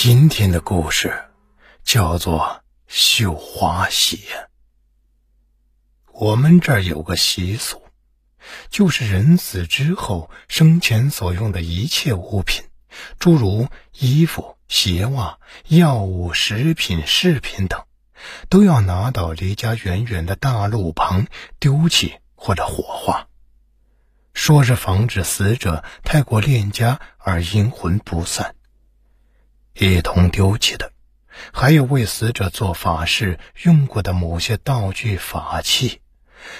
今天的故事叫做绣花鞋。我们这儿有个习俗，就是人死之后，生前所用的一切物品，诸如衣服、鞋袜、药物、食品、饰品等，都要拿到离家远远的大路旁丢弃或者火化，说是防止死者太过恋家而阴魂不散。一同丢弃的，还有为死者做法事用过的某些道具法器，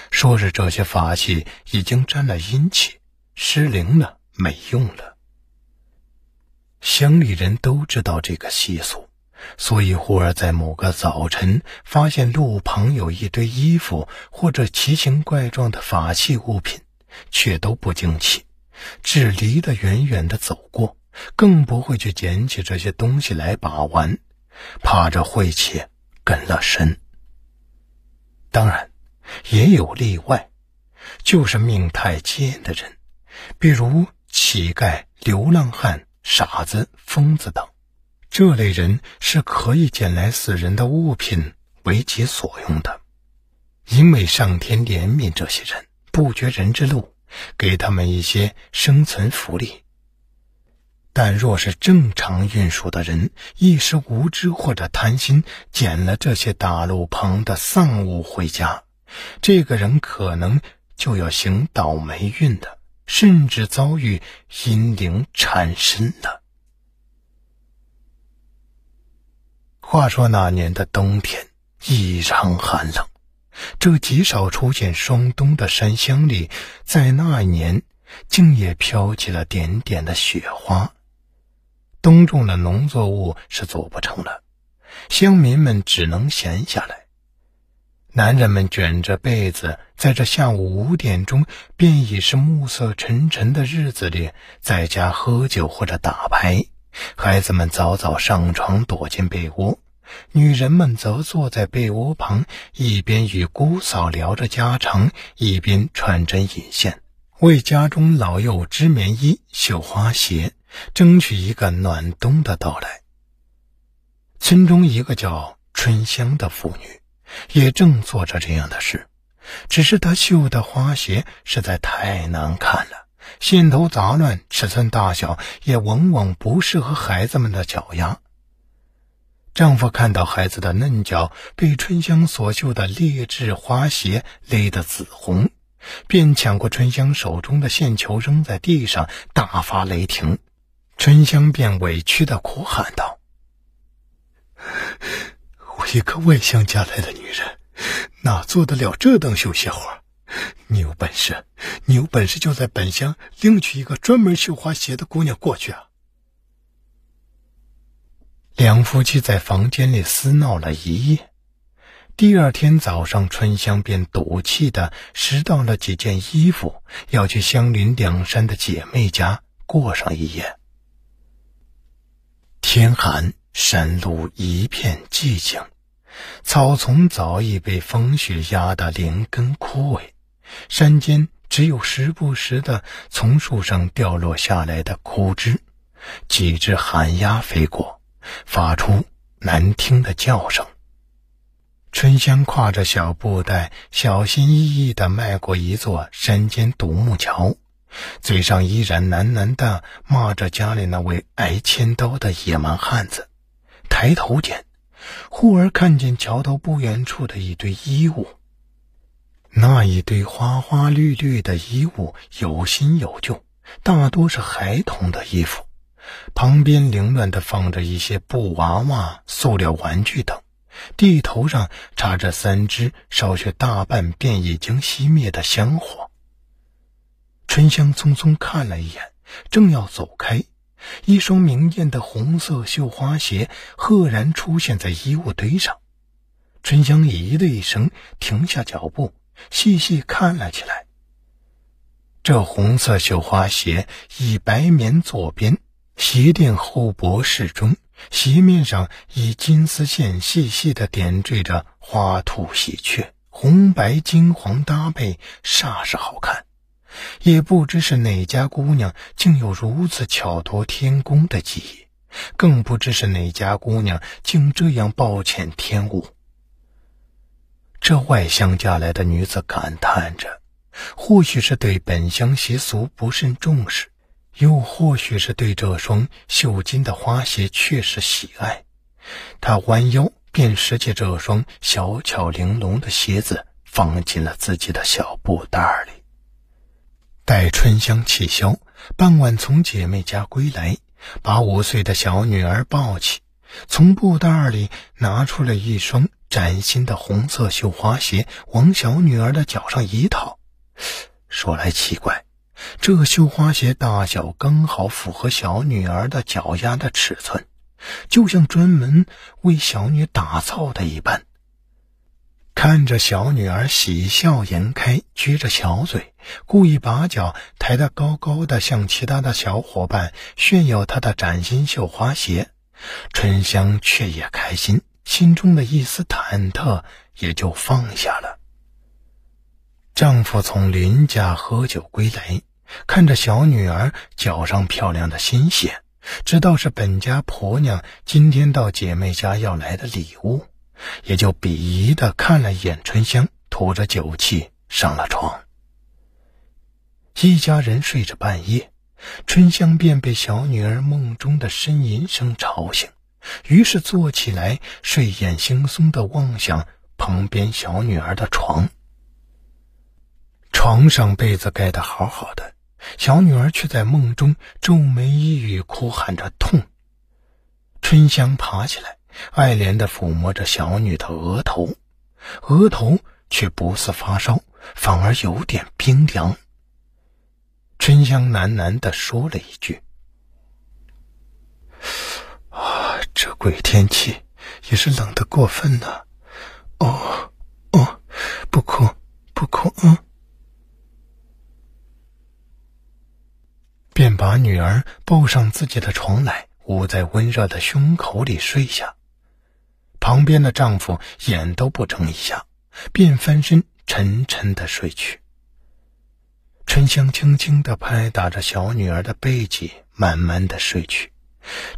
说是这些法器已经沾了阴气，失灵了，没用了。乡里人都知道这个习俗，所以忽而在某个早晨发现路旁有一堆衣服或者奇形怪状的法器物品，却都不惊奇，只离得远远的走过。更不会去捡起这些东西来把玩，怕这晦气跟了身。当然，也有例外，就是命太贱的人，比如乞丐、流浪汉、傻子、疯子等，这类人是可以捡来死人的物品为其所用的，因为上天怜悯这些人，不绝人之路，给他们一些生存福利。但若是正常运输的人一时无知或者贪心，捡了这些大路旁的丧物回家，这个人可能就要行倒霉运的，甚至遭遇阴灵缠身了。话说那年的冬天异常寒冷，这极少出现霜冬的山乡里，在那一年竟也飘起了点点的雪花。冬种的农作物是做不成了，乡民们只能闲下来。男人们卷着被子，在这下午五点钟便已是暮色沉沉的日子里，在家喝酒或者打牌；孩子们早早上床，躲进被窝；女人们则坐在被窝旁，一边与姑嫂聊着家常，一边穿针引线，为家中老幼织棉衣、绣花鞋。争取一个暖冬的到来。村中一个叫春香的妇女，也正做着这样的事，只是她绣的花鞋实在太难看了，线头杂乱，尺寸大小也往往不适合孩子们的脚丫。丈夫看到孩子的嫩脚被春香所绣的劣质花鞋勒得紫红，便抢过春香手中的线球扔在地上，大发雷霆。春香便委屈的哭喊道：“我一个外乡家来的女人，哪做得了这等绣鞋活？你有本事，你有本事就在本乡另娶一个专门绣花鞋的姑娘过去啊！”两夫妻在房间里厮闹了一夜，第二天早上，春香便赌气的拾到了几件衣服，要去相邻两山的姐妹家过上一夜。天寒，山路一片寂静，草丛早已被风雪压得连根枯萎，山间只有时不时的从树上掉落下来的枯枝，几只寒鸦飞过，发出难听的叫声。春香挎着小布袋，小心翼翼地迈过一座山间独木桥。嘴上依然喃喃地骂着家里那位挨千刀的野蛮汉子，抬头间，忽而看见桥头不远处的一堆衣物。那一堆花花绿绿的衣物有新有旧，大多是孩童的衣服，旁边凌乱地放着一些布娃娃、塑料玩具等，地头上插着三只烧许大半便已经熄灭的香火。春香匆匆看了一眼，正要走开，一双明艳的红色绣花鞋赫然出现在衣物堆上。春香咦的一声，停下脚步，细细看了起来。这红色绣花鞋以白棉做边，鞋垫厚薄适中，鞋面上以金丝线细细的点缀着花兔、喜鹊，红白金黄搭配，煞是好看。也不知是哪家姑娘竟有如此巧夺天工的技艺，更不知是哪家姑娘竟这样暴殄天物。这外乡嫁来的女子感叹着，或许是对本乡习俗不甚重视，又或许是对这双绣金的花鞋确实喜爱。她弯腰便拾起这双小巧玲珑的鞋子，放进了自己的小布袋里。待春香气消，傍晚从姐妹家归来，把五岁的小女儿抱起，从布袋里拿出了一双崭新的红色绣花鞋，往小女儿的脚上一套。说来奇怪，这绣花鞋大小刚好符合小女儿的脚丫的尺寸，就像专门为小女打造的一般。看着小女儿喜笑颜开，撅着小嘴，故意把脚抬得高高的，向其他的小伙伴炫耀她的崭新绣花鞋。春香却也开心，心中的一丝忐忑也就放下了。丈夫从林家喝酒归来，看着小女儿脚上漂亮的新鞋，知道是本家婆娘今天到姐妹家要来的礼物。也就鄙夷的看了一眼春香，吐着酒气上了床。一家人睡着半夜，春香便被小女儿梦中的呻吟声吵醒，于是坐起来，睡眼惺忪的望向旁边小女儿的床。床上被子盖的好好的，小女儿却在梦中皱眉抑郁，哭喊着痛。春香爬起来。爱怜的抚摸着小女的额头，额头却不似发烧，反而有点冰凉。春香喃喃的说了一句：“啊，这鬼天气也是冷的过分呢。”哦，哦，不哭，不哭，嗯。便把女儿抱上自己的床来，捂在温热的胸口里睡下。旁边的丈夫眼都不睁一下，便翻身沉沉的睡去。春香轻轻的拍打着小女儿的背脊，慢慢的睡去。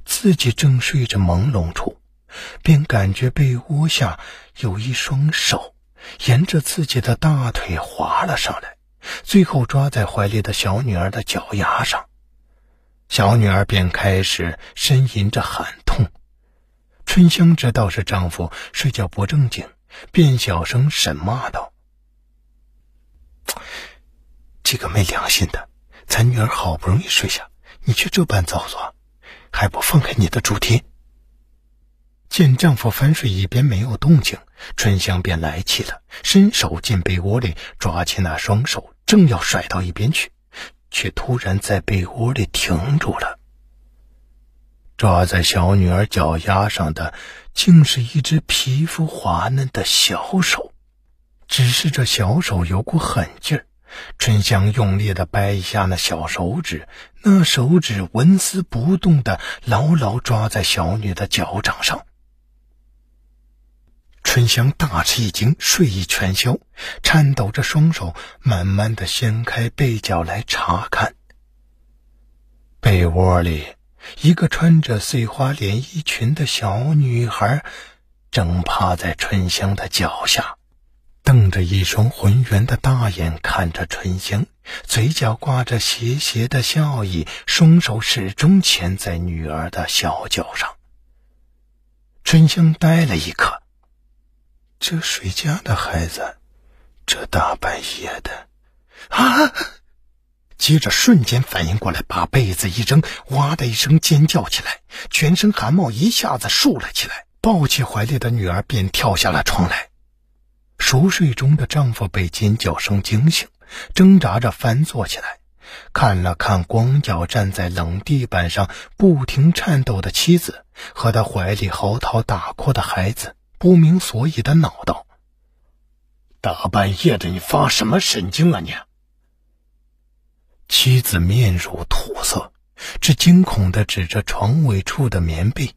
自己正睡着朦胧处，便感觉被窝下有一双手，沿着自己的大腿滑了上来，最后抓在怀里的小女儿的脚丫上。小女儿便开始呻吟着喊痛。春香知道是丈夫睡觉不正经，便小声审骂道：“这个没良心的，咱女儿好不容易睡下，你却这般造作，还不放开你的猪蹄！”见丈夫翻睡一边没有动静，春香便来气了，伸手进被窝里抓起那双手，正要甩到一边去，却突然在被窝里停住了。抓在小女儿脚丫上的，竟是一只皮肤滑嫩的小手。只是这小手有股狠劲儿，春香用力的掰一下那小手指，那手指纹丝不动的牢牢抓在小女的脚掌上。春香大吃一惊，睡意全消，颤抖着双手，慢慢的掀开被角来查看，被窝里。一个穿着碎花连衣裙的小女孩，正趴在春香的脚下，瞪着一双浑圆的大眼看着春香，嘴角挂着斜斜的笑意，双手始终牵在女儿的小脚上。春香呆了一刻，这谁家的孩子？这大半夜的，啊！接着，瞬间反应过来，把被子一扔，哇的一声尖叫起来，全身汗毛一下子竖了起来，抱起怀里的女儿便跳下了床来。熟睡中的丈夫被尖叫声惊醒，挣扎着翻坐起来，看了看光脚站在冷地板上不停颤抖的妻子和他怀里嚎啕大哭的孩子，不明所以的恼道：“大半夜的，你发什么神经啊你！”妻子面如土色，只惊恐的指着床尾处的棉被。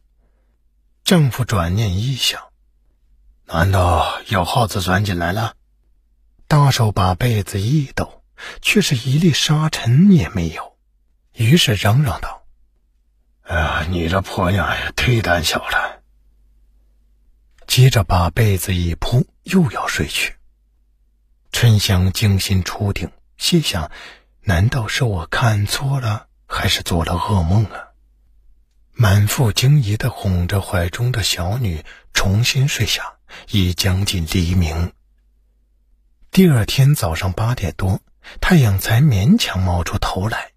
丈夫转念一想，难道有耗子钻进来了？大手把被子一抖，却是一粒沙尘也没有。于是嚷嚷道：“啊，你这婆娘也忒胆小了。”接着把被子一铺，又要睡去。春香精心出定，心想。难道是我看错了，还是做了噩梦了？满腹惊疑的哄着怀中的小女，重新睡下。已将近黎明。第二天早上八点多，太阳才勉强冒出头来，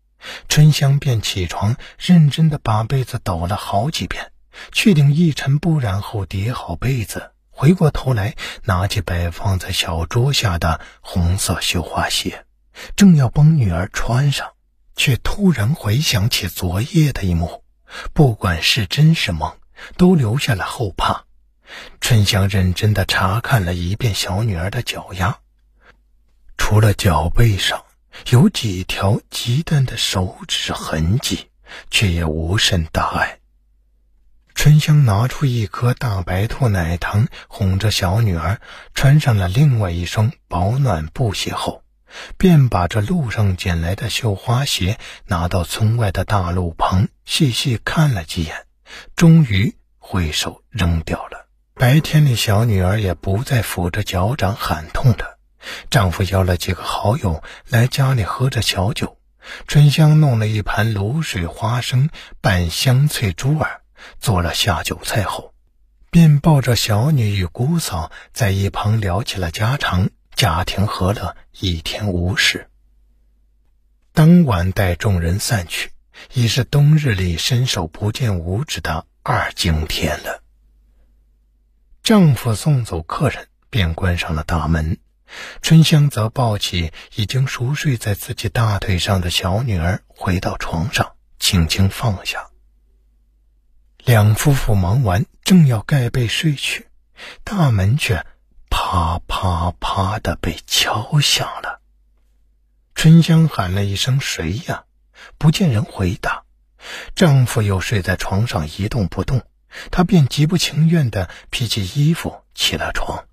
春香便起床，认真的把被子抖了好几遍，确定一尘不染后，叠好被子。回过头来，拿起摆放在小桌下的红色绣花鞋。正要帮女儿穿上，却突然回想起昨夜的一幕，不管是真是梦，都留下了后怕。春香认真地查看了一遍小女儿的脚丫，除了脚背上有几条极淡的手指痕迹，却也无甚大碍。春香拿出一颗大白兔奶糖，哄着小女儿穿上了另外一双保暖布鞋后。便把这路上捡来的绣花鞋拿到村外的大路旁，细细看了几眼，终于挥手扔掉了。白天里，小女儿也不再抚着脚掌喊痛了。丈夫邀了几个好友来家里喝着小酒，春香弄了一盘卤水花生拌香脆猪耳，做了下酒菜后，便抱着小女与姑嫂在一旁聊起了家常。家庭和乐，一天无事。当晚，待众人散去，已是冬日里伸手不见五指的二更天了。丈夫送走客人，便关上了大门。春香则抱起已经熟睡在自己大腿上的小女儿，回到床上，轻轻放下。两夫妇忙完，正要盖被睡去，大门却……啪啪啪的被敲响了，春香喊了一声：“谁呀？”不见人回答。丈夫又睡在床上一动不动，她便极不情愿的披起衣服起了床。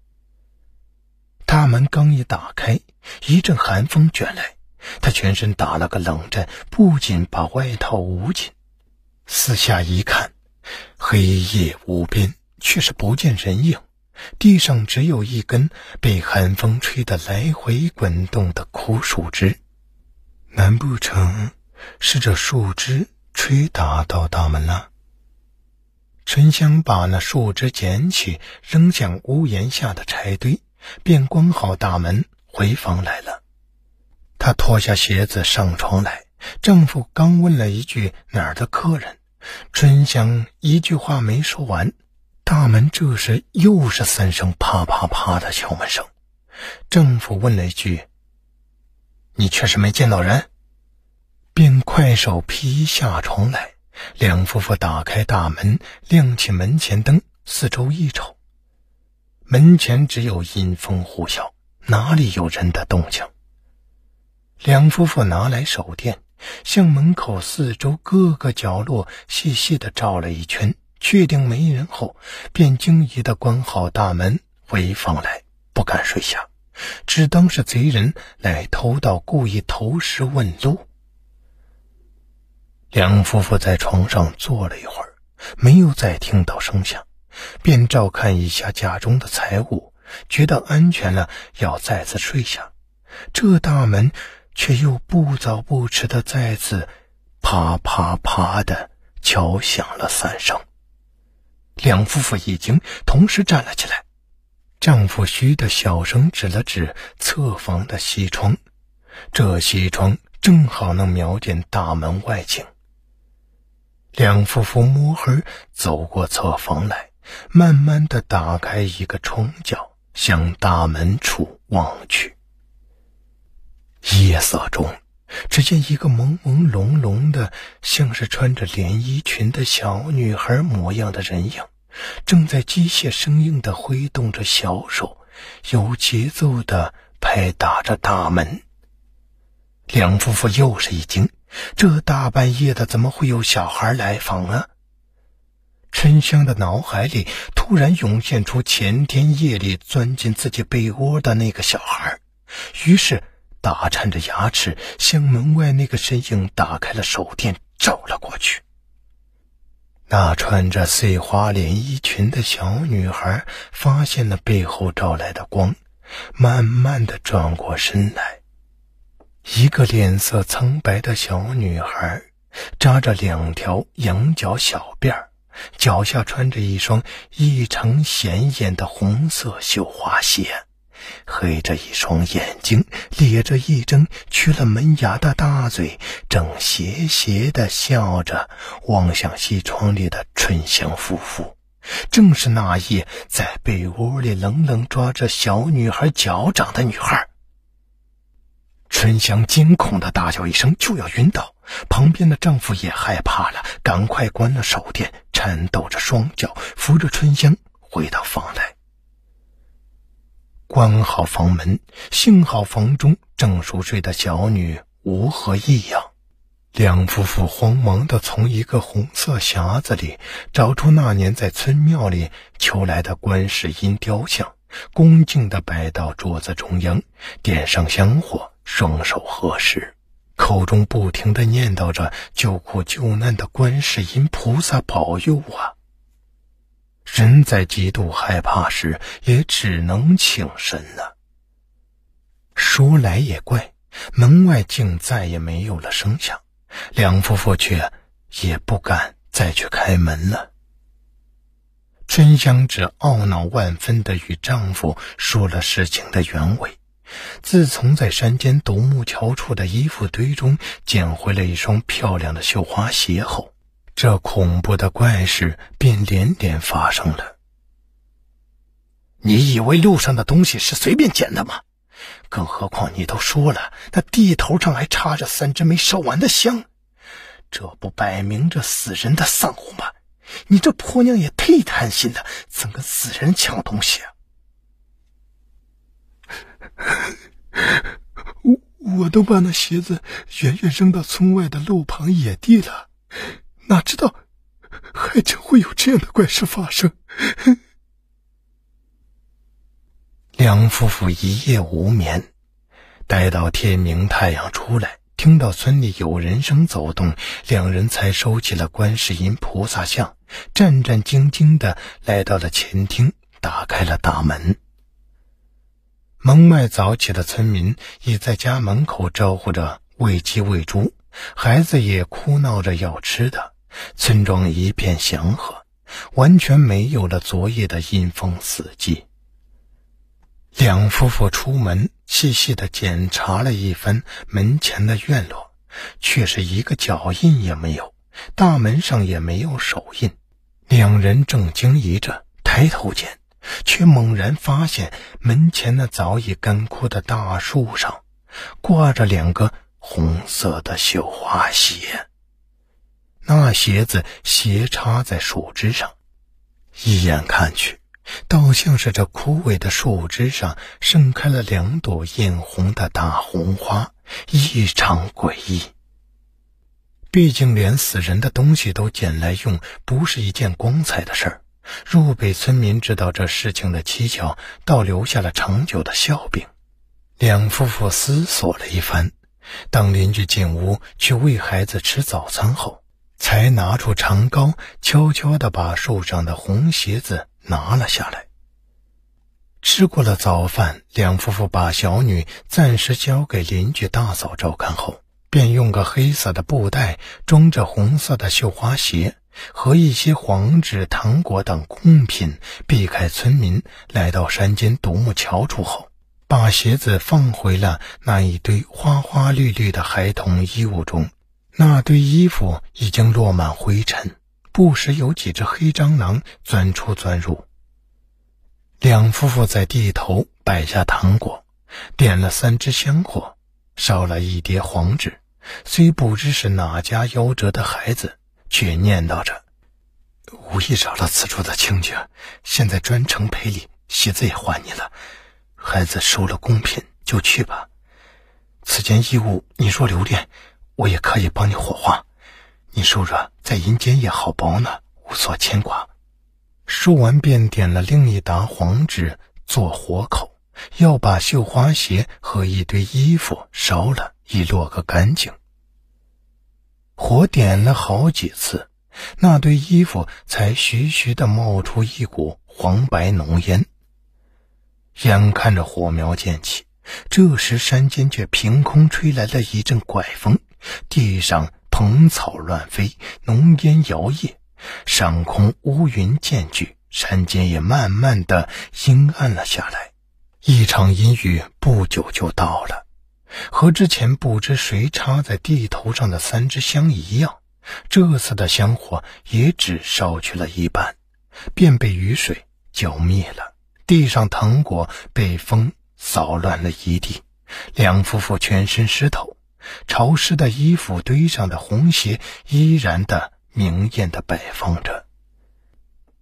大门刚一打开，一阵寒风卷来，她全身打了个冷战，不仅把外套捂紧。四下一看，黑夜无边，却是不见人影。地上只有一根被寒风吹得来回滚动的枯树枝，难不成是这树枝吹打到大门了？春香把那树枝捡起，扔向屋檐下的柴堆，便关好大门回房来了。她脱下鞋子上床来，丈夫刚问了一句哪儿的客人，春香一句话没说完。大门这时又是三声“啪啪啪”的敲门声。政府问了一句：“你确实没见到人？”便快手披下床来。两夫妇打开大门，亮起门前灯，四周一瞅，门前只有阴风呼啸，哪里有人的动静？两夫妇拿来手电，向门口四周各个角落细细的照了一圈。确定没人后，便惊疑地关好大门回房来，不敢睡下，只当是贼人来偷盗，故意投石问路。梁夫妇在床上坐了一会儿，没有再听到声响，便照看一下家中的财物，觉得安全了，要再次睡下。这大门却又不早不迟的再次啪啪啪的敲响了三声。两夫妇已经同时站了起来。丈夫虚的小声指了指侧房的西窗，这西窗正好能瞄见大门外景。两夫妇摸黑走过侧房来，慢慢的打开一个窗角，向大门处望去。夜色中。只见一个朦朦胧胧的，像是穿着连衣裙的小女孩模样的人影，正在机械生硬的挥动着小手，有节奏的拍打着大门。梁夫妇又是一惊：这大半夜的，怎么会有小孩来访啊？春香的脑海里突然涌现出前天夜里钻进自己被窝的那个小孩，于是。打颤着牙齿，向门外那个身影打开了手电，照了过去。那穿着碎花连衣裙的小女孩发现了背后照来的光，慢慢的转过身来。一个脸色苍白的小女孩，扎着两条羊角小辫儿，脚下穿着一双异常显眼的红色绣花鞋。黑着一双眼睛，咧着一张缺了门牙的大嘴，正斜斜的笑着望向西窗里的春香夫妇。正是那夜在被窝里冷冷抓着小女孩脚掌的女孩。春香惊恐的大叫一声，就要晕倒。旁边的丈夫也害怕了，赶快关了手电，颤抖着双脚扶着春香回到房来。关好房门，幸好房中正熟睡的小女无何异样。两夫妇慌忙地从一个红色匣子里找出那年在村庙里求来的观世音雕像，恭敬地摆到桌子中央，点上香火，双手合十，口中不停地念叨着：“救苦救难的观世音菩萨保佑啊”。人在极度害怕时，也只能请神了。说来也怪，门外竟再也没有了声响，两夫妇却也不敢再去开门了。春香只懊恼万分的与丈夫说了事情的原委：自从在山间独木桥处的衣服堆中捡回了一双漂亮的绣花鞋后。这恐怖的怪事便连连发生了。你以为路上的东西是随便捡的吗？更何况你都说了，那地头上还插着三支没烧完的香，这不摆明着死人的丧乎吗？你这婆娘也太贪心了，怎跟死人抢东西？我我都把那鞋子远远扔到村外的路旁野地了。哪知道，还真会有这样的怪事发生。梁夫妇一夜无眠，待到天明，太阳出来，听到村里有人声走动，两人才收起了观世音菩萨像，战战兢兢的来到了前厅，打开了大门。门外早起的村民已在家门口招呼着喂鸡喂猪，孩子也哭闹着要吃的。村庄一片祥和，完全没有了昨夜的阴风死寂。两夫妇出门，细细的检查了一番门前的院落，却是一个脚印也没有，大门上也没有手印。两人正惊疑着，抬头间，却猛然发现门前那早已干枯的大树上挂着两个红色的绣花鞋。那鞋子斜插在树枝上，一眼看去，倒像是这枯萎的树枝上盛开了两朵艳红的大红花，异常诡异。毕竟，连死人的东西都捡来用，不是一件光彩的事儿。若被村民知道这事情的蹊跷，倒留下了长久的笑柄。两夫妇思索了一番，当邻居进屋去喂孩子吃早餐后。才拿出长篙，悄悄的把树上的红鞋子拿了下来。吃过了早饭，两夫妇把小女暂时交给邻居大嫂照看后，便用个黑色的布袋装着红色的绣花鞋和一些黄纸糖果等贡品，避开村民，来到山间独木桥处后，把鞋子放回了那一堆花花绿绿的孩童衣物中。那堆衣服已经落满灰尘，不时有几只黑蟑螂钻出钻入。两夫妇在地头摆下糖果，点了三支香火，烧了一叠黄纸，虽不知是哪家夭折的孩子，却念叨着：“无意找到此处的清静，现在专程赔礼，喜子也还你了。孩子收了贡品就去吧，此间衣物你若留恋。”我也可以帮你火化，你受着在阴间也好保暖，无所牵挂。说完，便点了另一沓黄纸做火口，要把绣花鞋和一堆衣服烧了，以落个干净。火点了好几次，那堆衣服才徐徐地冒出一股黄白浓烟。眼看着火苗渐起，这时山间却凭空吹来了一阵怪风。地上蓬草乱飞，浓烟摇曳，上空乌云渐聚，山间也慢慢的阴暗了下来。一场阴雨不久就到了，和之前不知谁插在地头上的三支香一样，这次的香火也只烧去了一半，便被雨水浇灭了。地上藤果被风扫乱了一地，两夫妇全身湿透。潮湿的衣服堆上的红鞋依然的明艳的摆放着。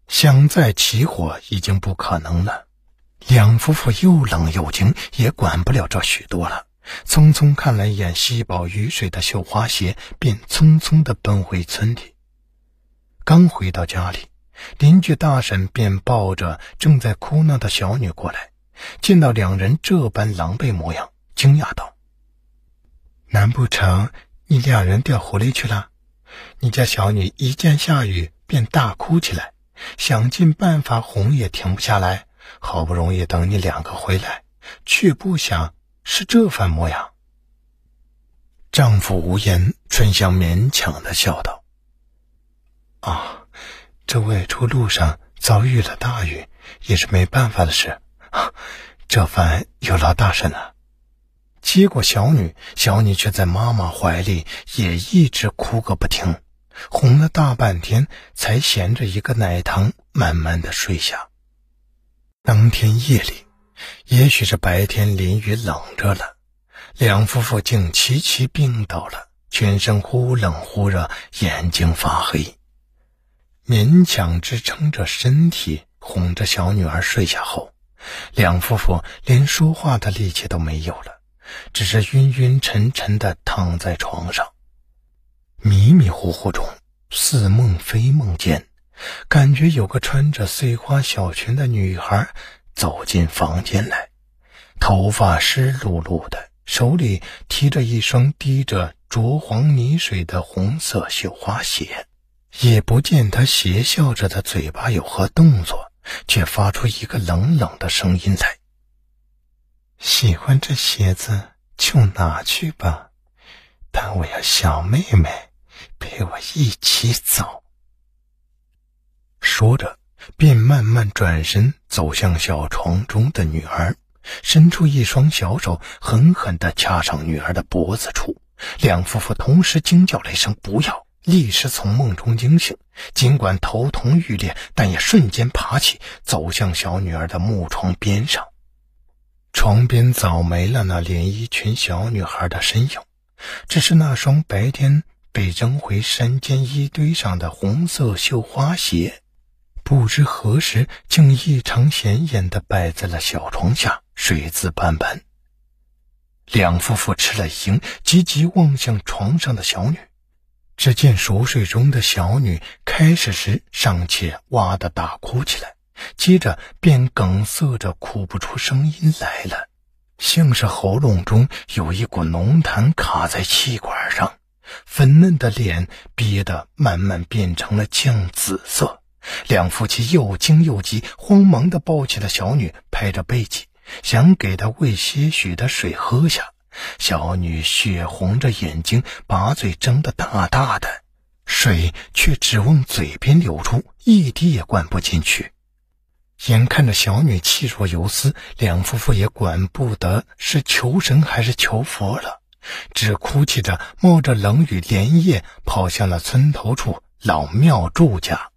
想再起火已经不可能了，两夫妇又冷又惊，也管不了这许多了，匆匆看了一眼吸饱雨水的绣花鞋，便匆匆的奔回村里。刚回到家里，邻居大婶便抱着正在哭闹的小女过来，见到两人这般狼狈模样，惊讶道。难不成你两人掉湖里去了？你家小女一见下雨便大哭起来，想尽办法哄也停不下来。好不容易等你两个回来，却不想是这番模样。丈夫无言，春香勉强的笑道：“啊，这外出路上遭遇了大雨，也是没办法的事。这番有劳大婶了。”接过小女，小女却在妈妈怀里也一直哭个不停，哄了大半天才衔着一个奶糖，慢慢的睡下。当天夜里，也许是白天淋雨冷着了，两夫妇竟齐齐病倒了，全身忽冷忽热，眼睛发黑，勉强支撑着身体哄着小女儿睡下后，两夫妇连说话的力气都没有了。只是晕晕沉沉的躺在床上，迷迷糊糊中，似梦非梦间，感觉有个穿着碎花小裙的女孩走进房间来，头发湿漉漉的，手里提着一双滴着浊黄泥水的红色绣花鞋，也不见她邪笑着的嘴巴有何动作，却发出一个冷冷的声音来。喜欢这鞋子就拿去吧，但我要小妹妹陪我一起走。说着，便慢慢转身走向小床中的女儿，伸出一双小手，狠狠的掐上女儿的脖子处。两夫妇同时惊叫了一声“不要”，立时从梦中惊醒。尽管头痛欲裂，但也瞬间爬起，走向小女儿的木床边上。床边早没了那连衣裙小女孩的身影，只是那双白天被扔回山间衣堆上的红色绣花鞋，不知何时竟异常显眼地摆在了小床下，水渍斑斑。两夫妇吃了一惊，急急望向床上的小女，只见熟睡中的小女开始时尚且哇的大哭起来。接着便梗塞着，哭不出声音来了，像是喉咙中有一股浓痰卡在气管上。粉嫩的脸憋得慢慢变成了酱紫色。两夫妻又惊又急，慌忙地抱起了小女，拍着背脊，想给她喂些许的水喝下。小女血红着眼睛，把嘴张得大大的，水却只往嘴边流出，一滴也灌不进去。眼看着小女气若游丝，两夫妇也管不得是求神还是求佛了，只哭泣着冒着冷雨连夜跑向了村头处老庙祝家。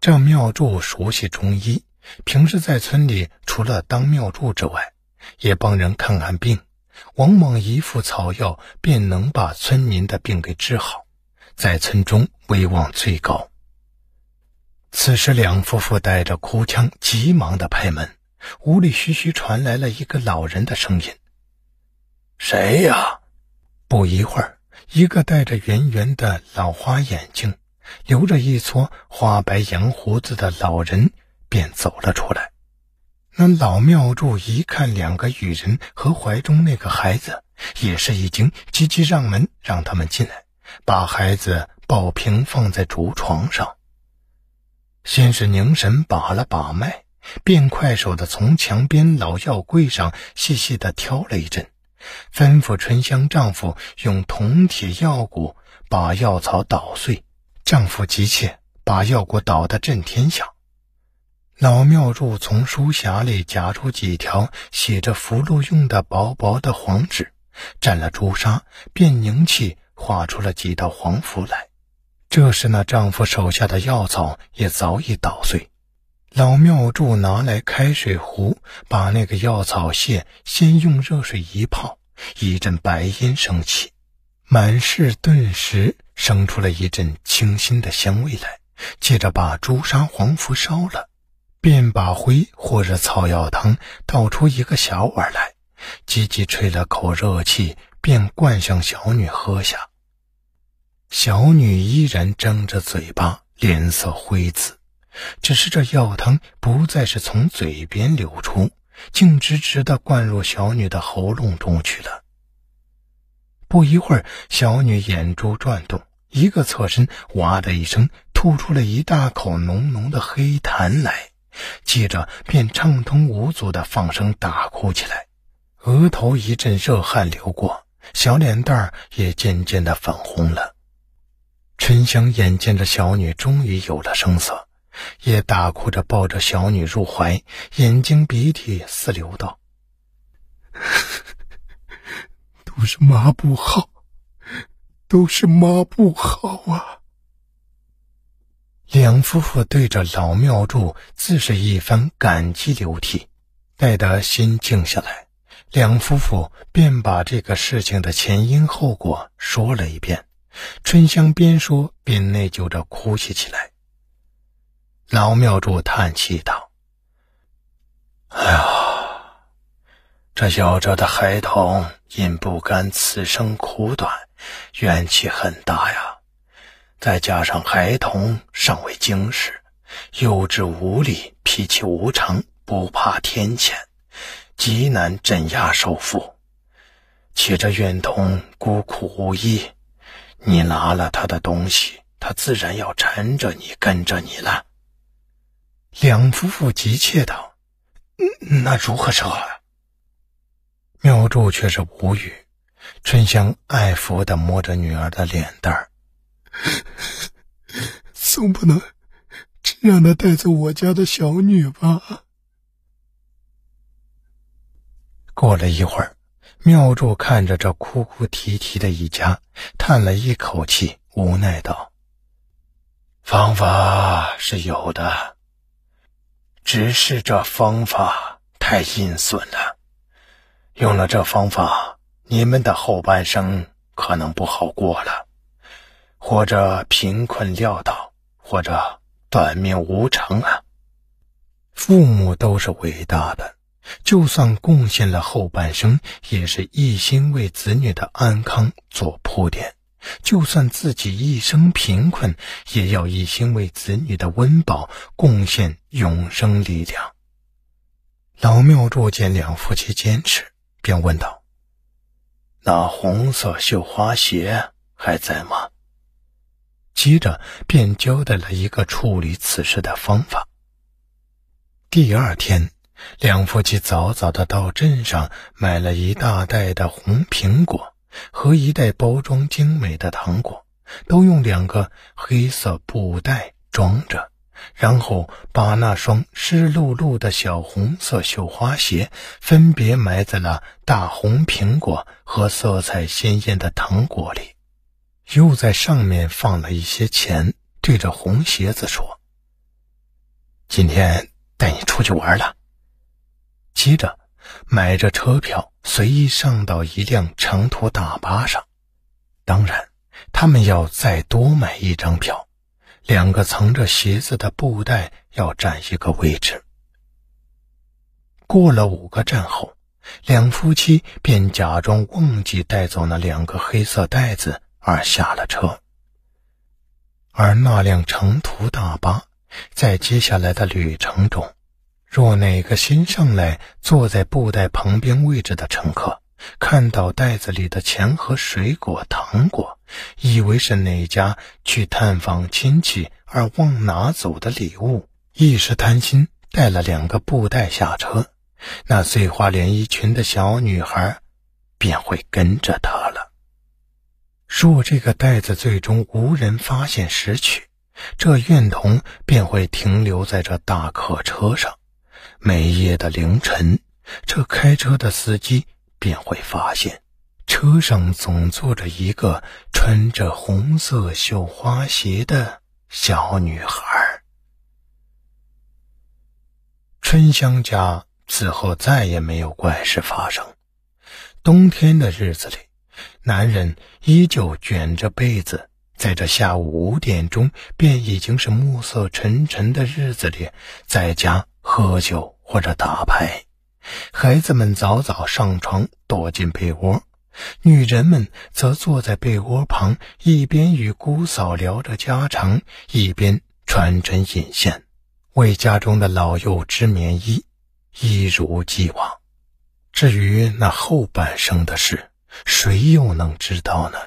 这庙祝熟悉中医，平时在村里除了当庙祝之外，也帮人看看病，往往一副草药便能把村民的病给治好，在村中威望最高。此时，两夫妇带着哭腔，急忙的拍门。屋里徐徐传来了一个老人的声音：“谁呀？”不一会儿，一个戴着圆圆的老花眼镜、留着一撮花白羊胡子的老人便走了出来。那老庙祝一看两个女人和怀中那个孩子，也是一惊，急急让门让他们进来，把孩子抱平放在竹床上。先是凝神把了把脉，便快手的从墙边老药柜上细细的挑了一阵，吩咐春香丈夫用铜铁药鼓把药草捣碎。丈夫急切把药鼓捣得震天响。老庙祝从书匣里夹出几条写着符箓用的薄薄的黄纸，蘸了朱砂，便凝气画出了几道黄符来。这时，那丈夫手下的药草也早已捣碎。老庙祝拿来开水壶，把那个药草屑先用热水一泡，一阵白烟升起，满室顿时生出了一阵清新的香味来。接着，把朱砂黄符烧了，便把灰或者草药汤倒出一个小碗来，急急吹了口热气，便灌向小女喝下。小女依然张着嘴巴，脸色灰紫，只是这药汤不再是从嘴边流出，竟直直的灌入小女的喉咙中去了。不一会儿，小女眼珠转动，一个侧身，哇的一声，吐出了一大口浓浓的黑痰来，接着便畅通无阻的放声大哭起来，额头一阵热汗流过，小脸蛋儿也渐渐的粉红了。春香眼见着小女终于有了声色，也大哭着抱着小女入怀，眼睛鼻涕似流道：“ 都是妈不好，都是妈不好啊！”两夫妇对着老庙祝自是一番感激流涕。待得心静下来，两夫妇便把这个事情的前因后果说了一遍。春香边说边内疚着哭泣起来。老庙主叹气道：“哎呀，这夭折的孩童因不甘此生苦短，怨气很大呀。再加上孩童尚未经世，幼稚无礼，脾气无常，不怕天谴，极难镇压受缚。且这怨童孤苦无依。”你拿了他的东西，他自然要缠着你，跟着你了。两夫妇急切道：“那如何是好？”妙柱却是无语。春香爱抚的摸着女儿的脸蛋儿：“总不能真让他带走我家的小女吧？”过了一会儿。妙祝看着这哭哭啼啼的一家，叹了一口气，无奈道：“方法是有的，只是这方法太阴损了。用了这方法，你们的后半生可能不好过了，或者贫困潦倒，或者短命无常啊。父母都是伟大的。”就算贡献了后半生，也是一心为子女的安康做铺垫；就算自己一生贫困，也要一心为子女的温饱贡献永生力量。老庙祝见两夫妻坚持，便问道：“那红色绣花鞋还在吗？”接着便交代了一个处理此事的方法。第二天。两夫妻早早的到镇上买了一大袋的红苹果和一袋包装精美的糖果，都用两个黑色布袋装着，然后把那双湿漉漉的小红色绣花鞋分别埋在了大红苹果和色彩鲜艳的糖果里，又在上面放了一些钱，对着红鞋子说：“今天带你出去玩了。”接着，买着车票随意上到一辆长途大巴上。当然，他们要再多买一张票，两个藏着鞋子的布袋要占一个位置。过了五个站后，两夫妻便假装忘记带走那两个黑色袋子而下了车。而那辆长途大巴在接下来的旅程中。若哪个新上来坐在布袋旁边位置的乘客看到袋子里的钱和水果糖果，以为是哪家去探访亲戚而往哪走的礼物，一时贪心带了两个布袋下车，那碎花连衣裙的小女孩便会跟着他了。若这个袋子最终无人发现拾取，这怨童便会停留在这大客车上。每夜的凌晨，这开车的司机便会发现，车上总坐着一个穿着红色绣花鞋的小女孩。春香家此后再也没有怪事发生。冬天的日子里，男人依旧卷着被子，在这下午五点钟便已经是暮色沉沉的日子里，在家。喝酒或者打牌，孩子们早早上床躲进被窝，女人们则坐在被窝旁，一边与姑嫂聊着家常，一边穿针引线，为家中的老幼织棉衣，一如既往。至于那后半生的事，谁又能知道呢？